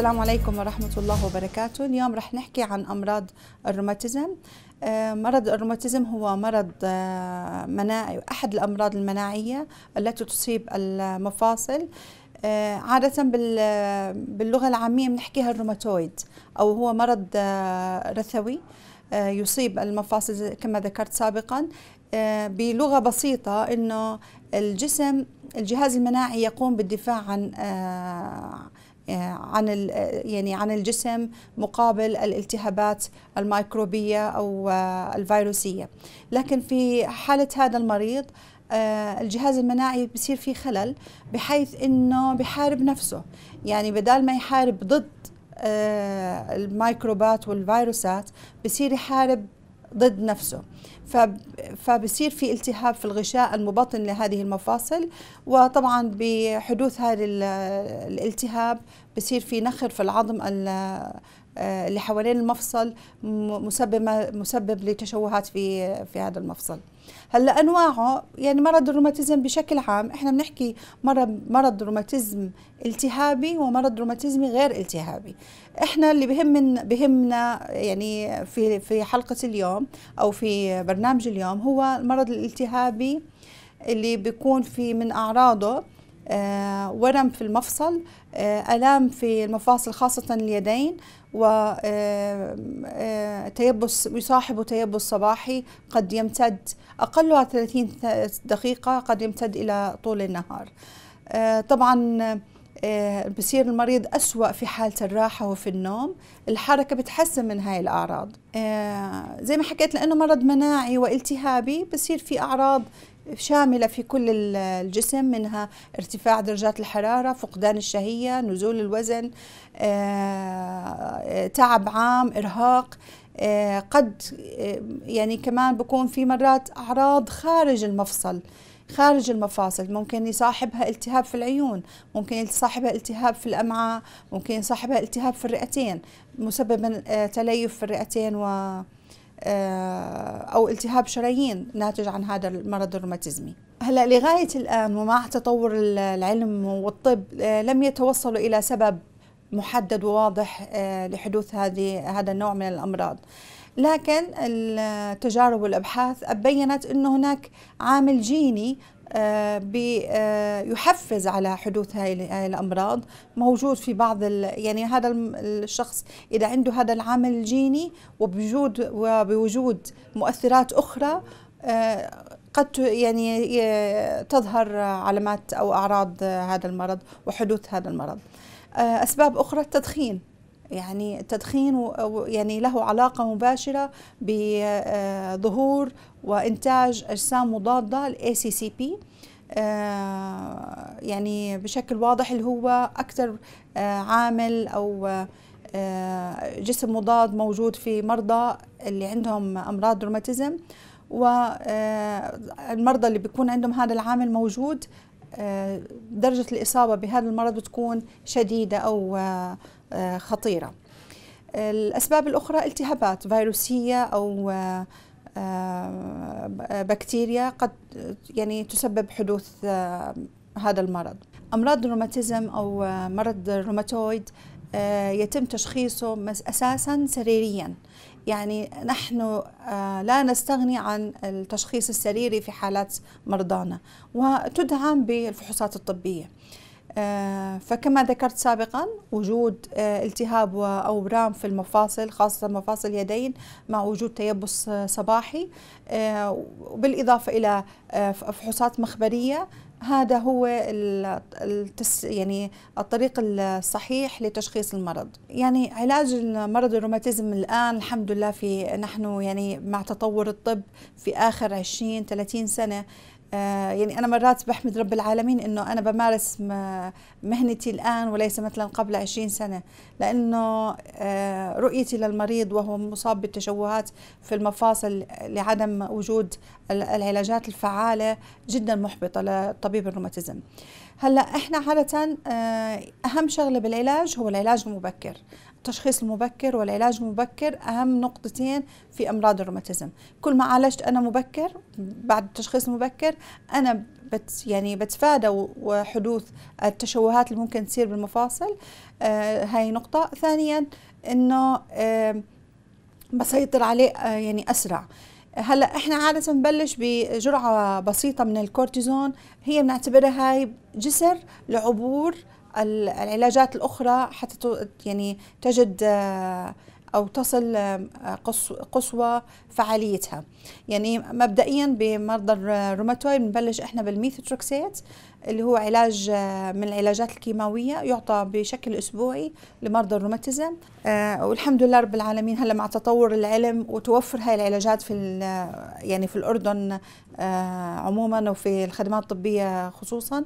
السلام عليكم ورحمة الله وبركاته اليوم رح نحكي عن أمراض الروماتيزم آه، مرض الروماتيزم هو مرض آه، مناعي أحد الأمراض المناعية التي تصيب المفاصل آه، عادة باللغة العامية بنحكيها الروماتويد أو هو مرض رثوي يصيب المفاصل كما ذكرت سابقا بلغة بسيطة أنه الجسم الجهاز المناعي يقوم بالدفاع عن آه، عن آه، يعني عن الجسم مقابل الالتهابات الميكروبيه او آه، الفيروسيه لكن في حاله هذا المريض الجهاز المناعي بصير فيه خلل بحيث انه بحارب نفسه يعني بدال ما يحارب ضد الميكروبات والفيروسات بصير يحارب ضد نفسه فبصير في التهاب في الغشاء المبطن لهذه المفاصل وطبعا بحدوث هذا الالتهاب بصير في نخر في العظم آه، اللي حوالين المفصل مسببه مسبب لتشوهات في في هذا المفصل هلا انواعه يعني مرض الروماتيزم بشكل عام احنا بنحكي مرض مرض روماتيزم التهابي ومرض روماتيزمي غير التهابي احنا اللي بهم بهمنا يعني في في حلقه اليوم او في برنامج اليوم هو المرض الالتهابي اللي بيكون في من اعراضه آه، ورم في المفصل آه، الام في المفاصل خاصه اليدين و آه، تيبس يصاحب تيبس صباحي قد يمتد اقلها 30 دقيقه قد يمتد الى طول النهار طبعا بصير المريض أسوأ في حالة الراحة وفي النوم الحركة بتحسن من هاي الأعراض زي ما حكيت لأنه مرض مناعي والتهابي بصير في أعراض شاملة في كل الجسم منها ارتفاع درجات الحرارة فقدان الشهية نزول الوزن آه، تعب عام إرهاق آه، قد آه، يعني كمان بكون في مرات أعراض خارج المفصل خارج المفاصل ممكن يصاحبها التهاب في العيون ممكن يصاحبها التهاب في الأمعاء ممكن يصاحبها التهاب في الرئتين مسببا تليف في الرئتين و آه، او التهاب شرايين ناتج عن هذا المرض الروماتيزمي هلا لغايه الان ومع تطور العلم والطب آه، لم يتوصلوا الى سبب محدد وواضح آه، لحدوث هذه هذا النوع من الامراض لكن التجارب والابحاث بينت انه هناك عامل جيني آه، بيحفز آه، على حدوث هاي الامراض موجود في بعض يعني هذا الشخص اذا عنده هذا العامل الجيني وبوجود وبوجود مؤثرات اخرى آه، قد يعني تظهر علامات او اعراض هذا المرض وحدوث هذا المرض اسباب اخرى التدخين يعني التدخين يعني له علاقة مباشرة بظهور وإنتاج أجسام مضادة سي ACCP آه، يعني بشكل واضح اللي هو أكثر آه، عامل أو آه، جسم مضاد موجود في مرضى اللي عندهم أمراض روماتيزم والمرضى اللي بيكون عندهم هذا العامل موجود درجة الإصابة بهذا المرض بتكون شديدة أو آه، خطيره الاسباب الاخرى التهابات فيروسيه او آه، آه، بكتيريا قد يعني تسبب حدوث هذا المرض امراض الروماتيزم او مرض الروماتويد يتم تشخيصه اساسا سريريا يعني نحن لا نستغني عن التشخيص السريري في حالات مرضانا وتدعم بالفحوصات الطبيه آه، فكما ذكرت سابقا وجود آه، التهاب وأورام في المفاصل خاصة مفاصل اليدين مع وجود تيبس آه، صباحي بالإضافة إلى فحوصات مخبرية هذا هو التس يعني الطريق الصحيح لتشخيص المرض يعني علاج مرض الروماتيزم الآن الحمد لله في نحن يعني مع تطور الطب في آخر 20 30 سنة آه، يعني أنا مرات بحمد رب العالمين إنه أنا بمارس مهنتي الآن وليس مثلا قبل عشرين سنة لأنه آه، رؤيتي للمريض وهو مصاب بالتشوهات في المفاصل لعدم وجود العلاجات الفعالة جدا محبطة لطبيب الروماتيزم هلا احنا عادة آه، اهم شغلة بالعلاج هو العلاج المبكر التشخيص المبكر والعلاج المبكر أهم نقطتين في أمراض الروماتيزم كل ما عالجت أنا مبكر بعد التشخيص المبكر أنا بت يعني بتفادى حدوث التشوهات اللي ممكن تصير بالمفاصل آه هاي نقطة ثانيا أنه آه بسيطر عليه آه يعني أسرع هلا احنا عاده بنبلش بجرعه بسيطه من الكورتيزون هي بنعتبرها هاي جسر لعبور العلاجات الاخرى حتى يعني تجد آه، أو تصل آه، قصوى فعاليتها يعني مبدئيا بمرضى الروماتويد بنبلش إحنا بالميثوتروكسيت اللي هو علاج آه، من العلاجات الكيماوية يعطى بشكل أسبوعي لمرضى الروماتيزم آه، والحمد لله رب العالمين هلا مع تطور العلم وتوفر هاي العلاجات في يعني في الأردن عموما وفي الخدمات الطبية خصوصا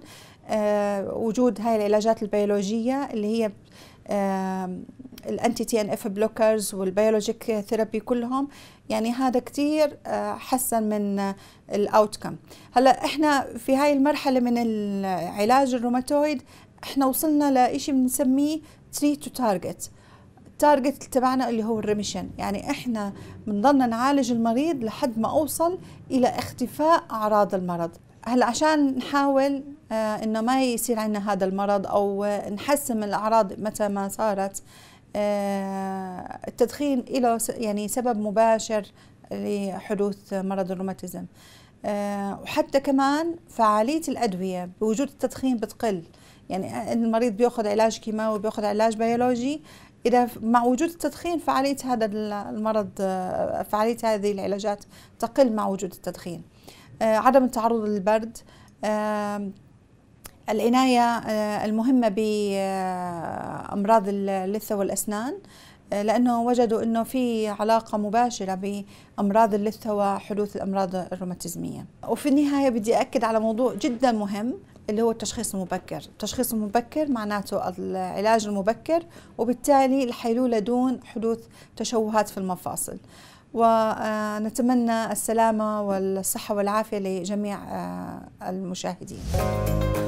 وجود هاي العلاجات البيولوجية اللي هي الانتي تي ان اف بلوكرز والبيولوجيك ثيرابي كلهم يعني هذا كثير آه، حسن من آه، الاوتكم هلا احنا في هاي المرحله من العلاج الروماتويد احنا وصلنا لشيء بنسميه تري تو تارجت التارجت تبعنا اللي هو الريميشن يعني احنا بنضلنا نعالج المريض لحد ما اوصل الى اختفاء اعراض المرض هلا عشان نحاول آه انه ما يصير عندنا هذا المرض او نحسن من الاعراض متى ما صارت آه، التدخين له يعني سبب مباشر لحدوث مرض الروماتيزم آه، وحتى كمان فعالية الأدوية بوجود التدخين بتقل يعني المريض بياخذ علاج كيماوي بياخذ علاج بيولوجي اذا مع وجود التدخين فعاليه هذا المرض آه، فعاليه هذه العلاجات تقل مع وجود التدخين عدم التعرض للبرد العناية آه، المهمة بأمراض آه، اللثة والأسنان آه، لأنه وجدوا أنه في علاقة مباشرة بأمراض اللثة وحدوث الأمراض الروماتيزمية وفي النهاية بدي أكد على موضوع جدا مهم اللي هو التشخيص المبكر التشخيص المبكر معناته العلاج المبكر وبالتالي الحيلولة دون حدوث تشوهات في المفاصل ونتمنى السلامة والصحة والعافية لجميع المشاهدين